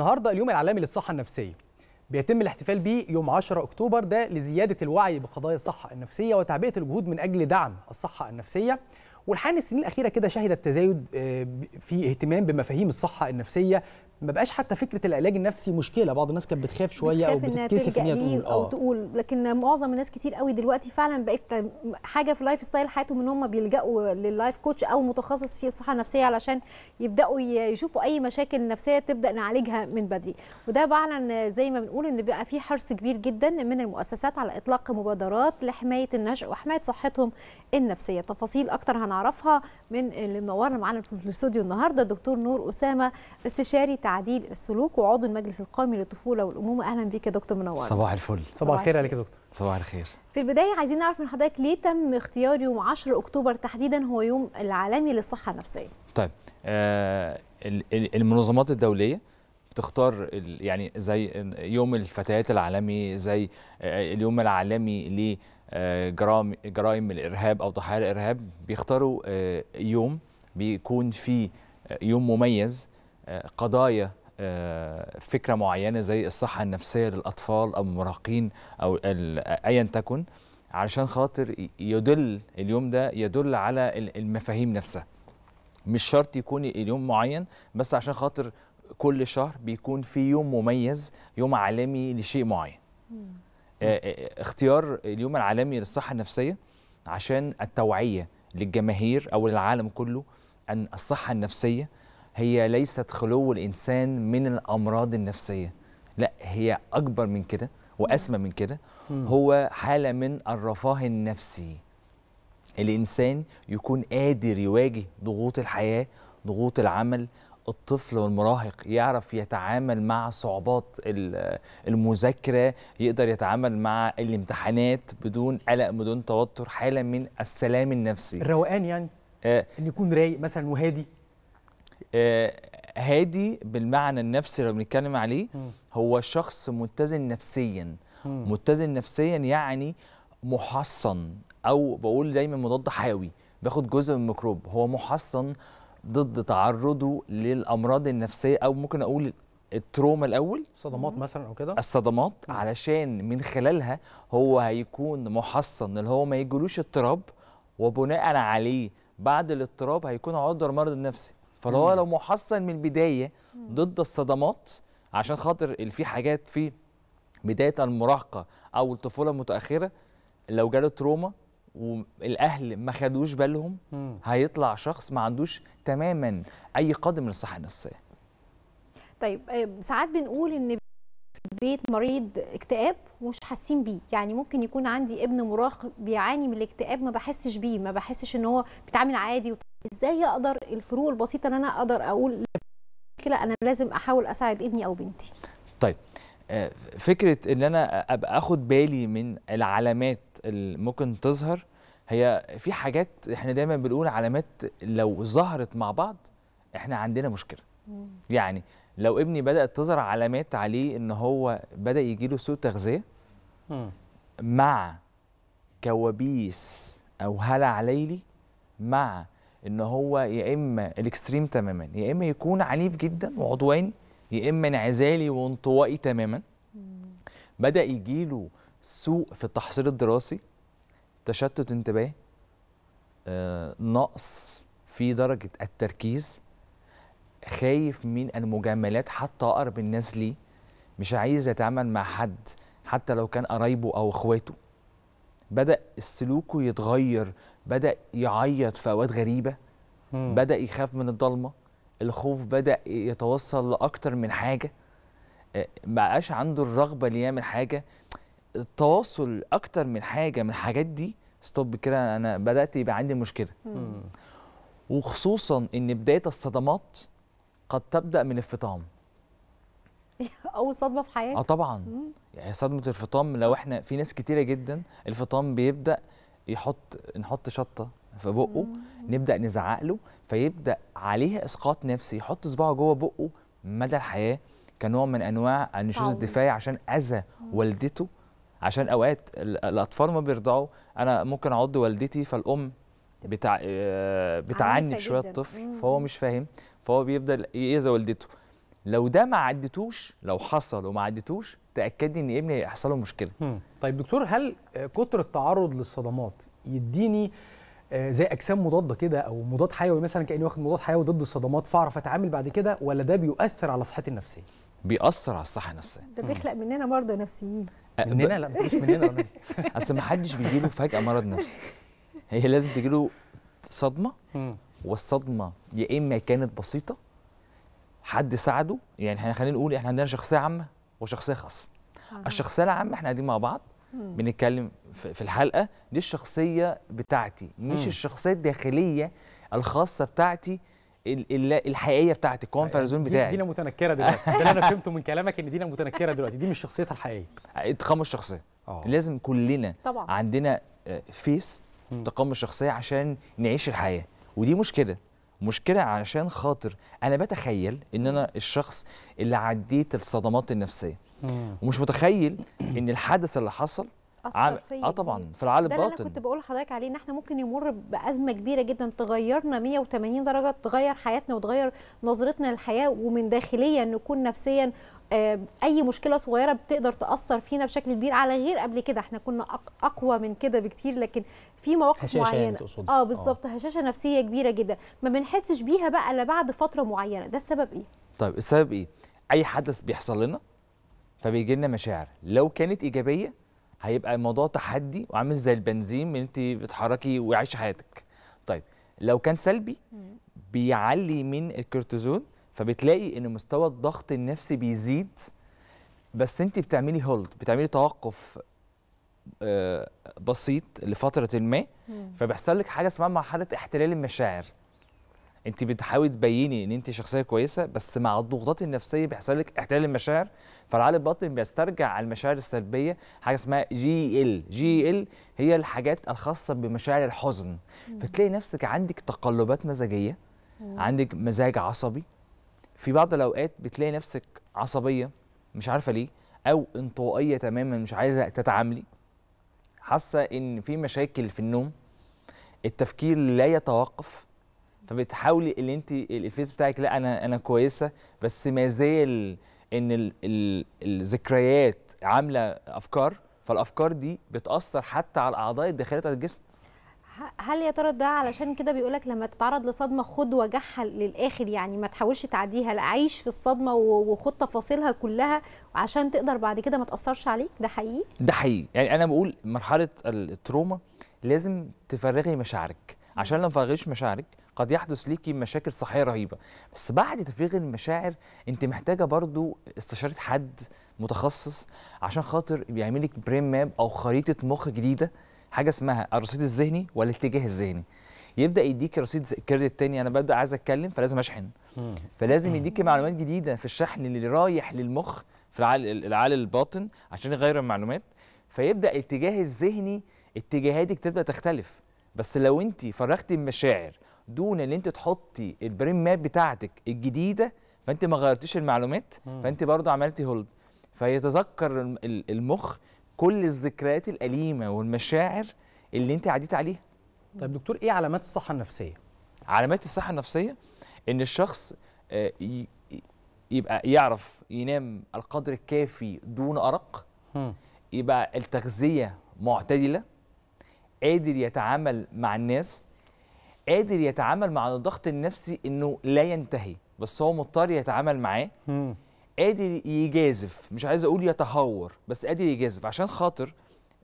النهارده اليوم العالمي للصحه النفسيه بيتم الاحتفال بيه يوم 10 اكتوبر ده لزياده الوعي بقضايا الصحه النفسيه وتعبئه الجهود من اجل دعم الصحه النفسيه والحقيقه السنين الاخيره كده شهدت تزايد آه، في اهتمام بمفاهيم الصحه النفسيه ما بقاش حتى فكره العلاج النفسي مشكله بعض الناس كانت بتخاف شويه او بتتكسف ان هي تقول او آه. تقول لكن معظم الناس كتير قوي دلوقتي فعلا بقت حاجه في اللايف ستايل حياتهم ان هم بيلجأوا لللايف كوتش او متخصص في الصحه النفسيه علشان يبداوا يشوفوا اي مشاكل نفسيه تبدا نعالجها من بدري وده فعلا زي ما بنقول ان بقى في حرص كبير جدا من المؤسسات على اطلاق مبادرات لحمايه النشء وحمايه صحتهم النفسيه تفاصيل اكتر هنعرفها من اللي منورنا معانا في الاستوديو النهارده الدكتور نور اسامه استشاري تعديل السلوك وعضو المجلس القومي للطفوله والامومه اهلا بيك يا دكتور منور صباح الفل صباح الخير عليك يا دكتور صباح الخير في البدايه عايزين نعرف من حضرتك ليه تم اختيار يوم 10 اكتوبر تحديدا هو يوم العالمي للصحه النفسيه طيب آه المنظمات الدوليه بتختار يعني زي يوم الفتيات العالمي زي آه، اليوم العالمي لجرائم آه، جرائم الارهاب او ضحايا الارهاب بيختاروا آه، يوم بيكون فيه يوم مميز قضايا آه، فكره معينه زي الصحه النفسيه للاطفال او المراهقين او ايا تكن علشان خاطر يدل اليوم ده يدل على المفاهيم نفسها مش شرط يكون اليوم معين بس عشان خاطر كل شهر بيكون في يوم مميز يوم عالمي لشيء معين آه، آه، اختيار اليوم العالمي للصحه النفسيه عشان التوعيه للجماهير او للعالم كله ان الصحه النفسيه هي ليست خلو الانسان من الامراض النفسيه لا هي اكبر من كده واسمى من كده هو حاله من الرفاه النفسي الانسان يكون قادر يواجه ضغوط الحياه ضغوط العمل الطفل والمراهق يعرف يتعامل مع صعوبات المذاكرة يقدر يتعامل مع الامتحانات بدون قلق بدون توتر حالة من السلام النفسي الروقان يعني آه. ان يكون رايق مثلا وهادي آه، هادي بالمعنى النفسي لو بنتكلم عليه هو شخص متزن نفسيا متزن نفسيا يعني محصن او بقول دايما مضاد حيوي باخد جزء من الميكروب هو محصن ضد تعرضه للامراض النفسيه او ممكن اقول التروما الاول صدمات مثلا او كده الصدمات علشان من خلالها هو هيكون محصن اللي هو ما يجيلوش اضطراب وبناء عليه بعد الاضطراب هيكون عذر المرض النفسي فهو لو محصن من البدايه ضد الصدمات عشان خاطر اللي في حاجات في بدايه المراهقه او الطفوله المتاخره لو جاله تروما والاهل ما خدوش بالهم هيطلع شخص ما عندوش تماما اي قدم الصحه النفسيه طيب آه، ساعات بنقول ان بيت مريض اكتئاب ومش حاسين بيه يعني ممكن يكون عندي ابن مراهق بيعاني من الاكتئاب ما بحسش بيه ما بحسش ان هو بيتعامل عادي ازاي اقدر الفروق البسيطه ان انا اقدر اقول مشكله انا لازم احاول اساعد ابني او بنتي طيب آه، فكره ان انا ابقى اخد بالي من العلامات اللي ممكن تظهر هي في حاجات احنا دايما بنقول علامات لو ظهرت مع بعض احنا عندنا مشكله مم. يعني لو ابني بدات تظهر علامات عليه ان هو بدا يجي له سوء تغذيه مع كوابيس او هلع ليلي مع ان هو يا اما الاكستريم تماما يا اما يكون عنيف جدا وعدواني يا اما انعزالي وانطوائي تماما بدا يجيله سوء في التحصيل الدراسي تشتت انتباه آه، نقص في درجه التركيز خايف من المجاملات حتى اقرب الناس ليه مش عايز يتعامل مع حد حتى لو كان قرايبه او اخواته بدا سلوكه يتغير بدا يعيط في اوقات غريبه مم. بدا يخاف من الضلمه الخوف بدا يتوصل لاكتر من حاجه آه، ما بقاش عنده الرغبه اللي يعمل حاجه التواصل اكتر من حاجه من الحاجات دي ستوب كده انا بدات يبقى عندي مشكله مم. وخصوصا ان بدايه الصدمات قد تبدا من الفطام اول صدمه في حياتك اه طبعا مم. يعني صدمه الفطام لو احنا في ناس كتيره جدا الفطام بيبدا يحط نحط شطه في بقه نبدا نزعق له فيبدا عليها اسقاط نفسي يحط صباعه جوه بقه مدى الحياه كنوع من انواع النشوز الدفاعي عشان اذى والدته عشان اوقات الاطفال ما بيرضعوا انا ممكن اعض والدتي فالام بتع... آه، بتعنف شويه الطفل فهو مش فاهم فهو بيفضل يأذى والدته لو ده ما عدتوش لو حصل وما عدتوش تاكدي ان ابني هيحصل له مشكله طيب دكتور هل كتر التعرض للصدمات يديني آه، زي اجسام مضاده كده او مضاد حيوي مثلا كاني واخد مضاد حيوي ضد الصدمات فاعرف اتعامل بعد كده ولا ده بيؤثر على صحتي النفسيه بيأثر على الصحه النفسيه ده بيخلق مننا مرضى نفسيين آه، مننا لا مش مننا اصل ما حدش بيجي له فجاه مرض نفسي هي لازم تجي له صدمه والصدمه يا اما كانت بسيطه حد ساعده يعني احنا خلينا نقول احنا عندنا شخصيه عامه وشخصيه خاصه آه. الشخصيه العامه احنا قاعدين مع بعض مم. بنتكلم في الحلقه دي الشخصيه بتاعتي مش مم. الشخصيه الداخليه الخاصه بتاعتي الحقيقيه بتاعتي الكونفرت زون بتاعي دينا متنكره دلوقتي ده اللي انا فهمته من كلامك ان دينا متنكره دلوقتي دي مش شخصيتها الحقيقيه تقمص الشخصيه آه. لازم كلنا طبعا. عندنا فيس آه، تقمص الشخصيه عشان نعيش الحياه ودي مشكله مشكله عشان خاطر انا بتخيل ان انا الشخص اللي عديت الصدمات النفسيه ومش متخيل ان الحدث اللي حصل بتاثر فيا اه طبعا في العقل الباطن ده اللي انا كنت بقول لحضرتك عليه ان احنا ممكن يمر بازمه كبيره جدا تغيرنا 180 درجه تغير حياتنا وتغير نظرتنا للحياه ومن داخليا نكون نفسيا آه، اي مشكله صغيره بتقدر تاثر فينا بشكل كبير على غير قبل كده احنا كنا اقوى من كده بكتير لكن في مواقف يعني معينه آه،, اه بالظبط هشاشه نفسيه كبيره جدا ما بنحسش بيها بقى الا بعد فتره معينه ده السبب ايه طيب السبب ايه اي حدث بيحصل لنا فبيجي لنا مشاعر لو كانت ايجابيه هيبقى الموضوع تحدي وعامل زي البنزين انت بتحركي وعايشه حياتك طيب لو كان سلبي بيعلي من الكورتيزون فبتلاقي ان مستوى الضغط النفسي بيزيد بس انت بتعملي هولد بتعملي توقف آه، بسيط لفتره ما فبيحصل لك حاجه اسمها مرحله احتلال المشاعر انت بتحاولي تبيني ان انت شخصيه كويسه بس مع الضغوطات النفسيه بيحصل لك احتلال المشاعر فالعقل الباطن بيسترجع على المشاعر السلبيه حاجه اسمها جي ال جي ال هي الحاجات الخاصه بمشاعر الحزن فتلاقي نفسك عندك تقلبات مزاجيه عندك مزاج عصبي في بعض الاوقات بتلاقي نفسك عصبيه مش عارفه ليه او انطوائيه تماما مش عايزه تتعاملي حاسه ان في مشاكل في النوم التفكير لا يتوقف فبتحاولي اللي انت الفيس بتاعك لا انا انا كويسه بس ما زال ان الذكريات عامله افكار فالافكار دي بتاثر حتى على الاعضاء الداخليه بتاعت الجسم هل يا ترى ده علشان كده بيقول لك لما تتعرض لصدمه خد وجعها للاخر يعني ما تحاولش تعديها لا عيش في الصدمه وخد تفاصيلها كلها عشان تقدر بعد كده ما تاثرش عليك ده حقيقي ده حقيقي يعني انا بقول مرحله التروما لازم تفرغي مشاعرك عشان لو ما فرغتيش مشاعرك قد يحدث ليكي مشاكل صحيه رهيبه بس بعد تفريغ المشاعر انت محتاجه برضو استشاره حد متخصص عشان خاطر بيعمل لك برين ماب او خريطه مخ جديده حاجه اسمها الرصيد الذهني والاتجاه الذهني يبدا يديك رصيد كريدت تاني انا ببدا عايز اتكلم فلازم اشحن فلازم يديك معلومات جديده في الشحن اللي رايح للمخ في العقل العقل الباطن عشان يغير المعلومات فيبدا الاتجاه الذهني اتجاهاتك تبدا تختلف بس لو انت فرغتي المشاعر دون ان انت تحطي البريم ماب بتاعتك الجديده فانت ما غيرتيش المعلومات فانت برضه عملتي هولد فيتذكر المخ كل الذكريات الاليمه والمشاعر اللي انت عديت عليها طيب دكتور ايه علامات الصحه النفسيه علامات الصحه النفسيه ان الشخص آه، يبقى يعرف ينام القدر الكافي دون ارق يبقى التغذيه معتدله قادر يتعامل مع الناس قادر يتعامل مع الضغط النفسي انه لا ينتهي بس هو مضطر يتعامل معاه قادر يجازف مش عايز اقول يتهور بس قادر يجازف عشان خاطر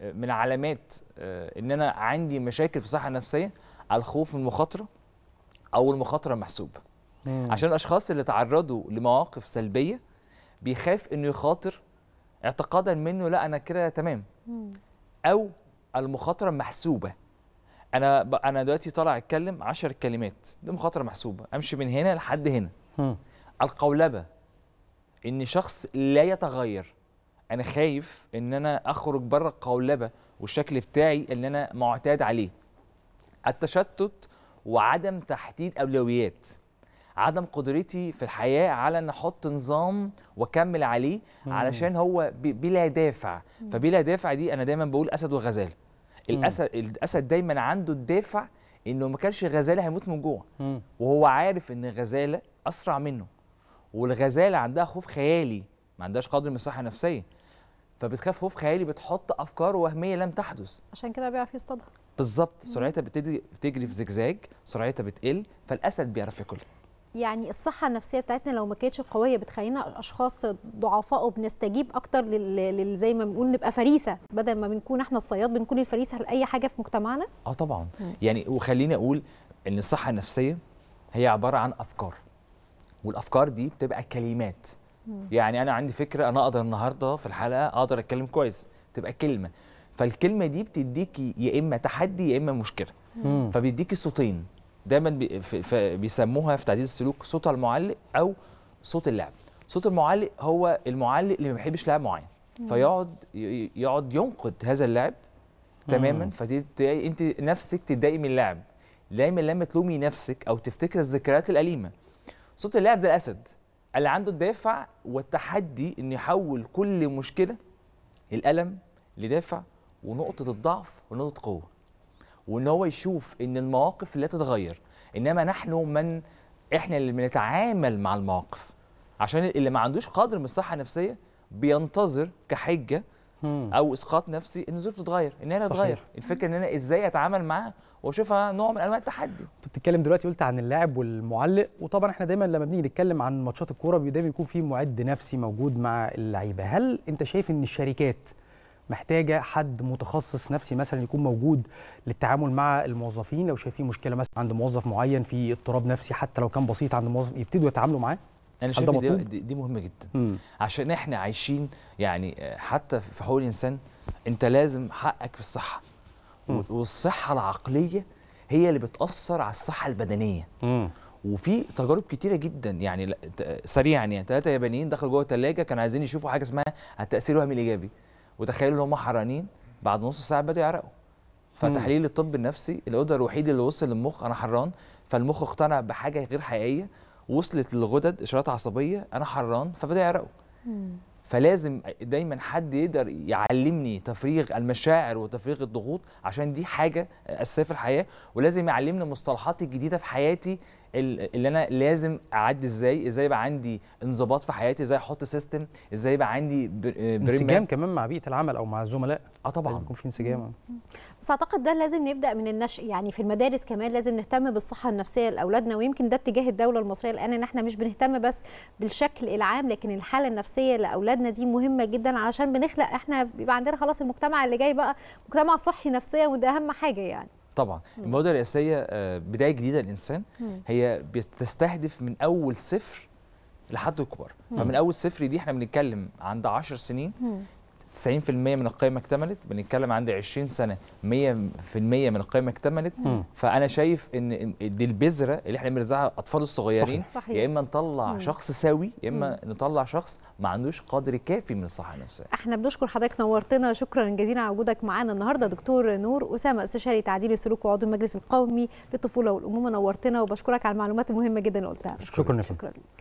آه، من علامات آه، ان انا عندي مشاكل في الصحه النفسيه الخوف من المخاطره او المخاطره المحسوبه عشان الاشخاص اللي تعرضوا لمواقف سلبيه بيخاف انه يخاطر اعتقادا منه لا انا كده تمام او المخاطره المحسوبه انا ب... انا دلوقتي طالع اتكلم 10 كلمات دي مخاطره محسوبه امشي من هنا لحد هنا م. القولبه ان شخص لا يتغير انا خايف ان انا اخرج بره القولبه والشكل بتاعي اللي انا معتاد عليه التشتت وعدم تحديد اولويات عدم قدرتي في الحياه على ان احط نظام واكمل عليه علشان هو بلا دافع فبلا دافع دي انا دايما بقول اسد وغزاله الاسد الاسد دايما عنده الدافع انه ما كانش غزاله هيموت من جوه وهو عارف ان الغزاله اسرع منه والغزاله عندها خوف خيالي ما عندهاش قدر من الصحه النفسيه فبتخاف خوف خيالي بتحط افكار وهميه لم تحدث عشان كده بيعرف يصطادها بالظبط سرعتها بتجري في زجزاج سرعتها بتقل فالاسد بيعرف ياكلها يعني الصحه النفسيه بتاعتنا لو ما كانتش قويه بتخلينا اشخاص ضعفاء وبنستجيب اكتر لل... زي ما بنقول نبقى فريسه بدل ما بنكون احنا الصياد بنكون الفريسه لاي حاجه في مجتمعنا اه طبعا م. يعني وخليني اقول ان الصحه النفسيه هي عباره عن افكار والافكار دي بتبقى كلمات م. يعني انا عندي فكره انا اقدر النهارده في الحلقه اقدر اتكلم كويس تبقى كلمه فالكلمه دي بتديكي يا اما تحدي يا اما مشكله فبيديكي صوتين دايما بيسموها في تعديل السلوك صوت المعلق او صوت اللاعب صوت المعلق هو المعلق اللي ما بيحبش لاعب معين فيقعد يقعد ينقد هذا اللاعب تماما فتلاقي انت نفسك تتضايقي من اللاعب دايما لما تلومي نفسك او تفتكر الذكريات الاليمه صوت اللاعب زي الاسد اللي عنده الدافع والتحدي انه يحول كل مشكله الالم لدافع ونقطه الضعف ونقطه قوه وان هو يشوف ان المواقف لا تتغير انما نحن من احنا اللي بنتعامل مع المواقف عشان اللي ما عندوش قدر من الصحه النفسيه بينتظر كحجه او اسقاط نفسي ان الظروف تتغير ان انا اتغير الفكره ان انا ازاي اتعامل معاها واشوفها نوع من انواع التحدي انت بتتكلم دلوقتي قلت عن اللاعب والمعلق وطبعا احنا دايما لما بنيجي نتكلم عن ماتشات الكوره دايما بيكون في معد نفسي موجود مع اللعيبه هل انت شايف ان الشركات محتاجه حد متخصص نفسي مثلا يكون موجود للتعامل مع الموظفين لو شايفين مشكله مثلا عند موظف معين في اضطراب نفسي حتى لو كان بسيط عند موظف يبتدوا يتعاملوا معاه انا شايف دي, دي, دي مهمه جدا مم. عشان احنا عايشين يعني آه، حتى في حقوق الانسان انت لازم حقك في الصحه مم. والصحه العقليه هي اللي بتاثر على الصحه البدنيه مم. وفي تجارب كتيره جدا يعني سريعا يعني ثلاثه يابانيين دخلوا جوه الثلاجه كانوا عايزين يشوفوا حاجه اسمها التاثير الوهمي الايجابي وتخيلوا ان هم حرانين بعد نص ساعه بدأوا يعرقوا فتحليل الطب النفسي الاوضه الوحيد اللي وصل للمخ انا حران فالمخ اقتنع بحاجه غير حقيقيه وصلت للغدد اشارات عصبيه انا حران فبدا يعرقوا فلازم دايما حد يقدر يعلمني تفريغ المشاعر وتفريغ الضغوط عشان دي حاجه اساسيه في الحياه ولازم يعلمني المصطلحات الجديده في حياتي اللي انا لازم اعدي ازاي ازاي يبقى عندي انضباط في حياتي ازاي احط سيستم ازاي يبقى عندي آه، انسجام كمان مع بيئه العمل او مع الزملاء اه طبعا لازم يكون في انسجام بس اعتقد ده لازم نبدا من النشء يعني في المدارس كمان لازم نهتم بالصحه النفسيه لاولادنا ويمكن ده اتجاه الدوله المصريه الان ان احنا مش بنهتم بس بالشكل العام لكن الحاله النفسيه لاولادنا دي مهمه جدا علشان بنخلق احنا بيبقى عندنا خلاص المجتمع اللي جاي بقى مجتمع صحي نفسيا وده اهم حاجه يعني طبعا المواد الرئاسيه آه، بدايه جديده للانسان هي بتستهدف من اول صفر لحد الكبار فمن اول صفر دي احنا بنتكلم عند 10 سنين 90% من القيمه اكتملت بنتكلم عند 20 سنه 100% من القيمه اكتملت م. فانا شايف ان دي البذره اللي احنا بنرزعها الاطفال الصغيرين صحيح. يا اما نطلع م. شخص سوي يا اما نطلع شخص ما عندوش قدر كافي من الصحه النفسيه احنا بنشكر حضرتك نورتنا شكرا جزيلا على وجودك معانا النهارده دكتور نور اسامه استشاري تعديل السلوك وعضو المجلس القومي للطفوله والامومه نورتنا وبشكرك على المعلومات المهمه جدا اللي قلتها شكرا شكرا, شكرا.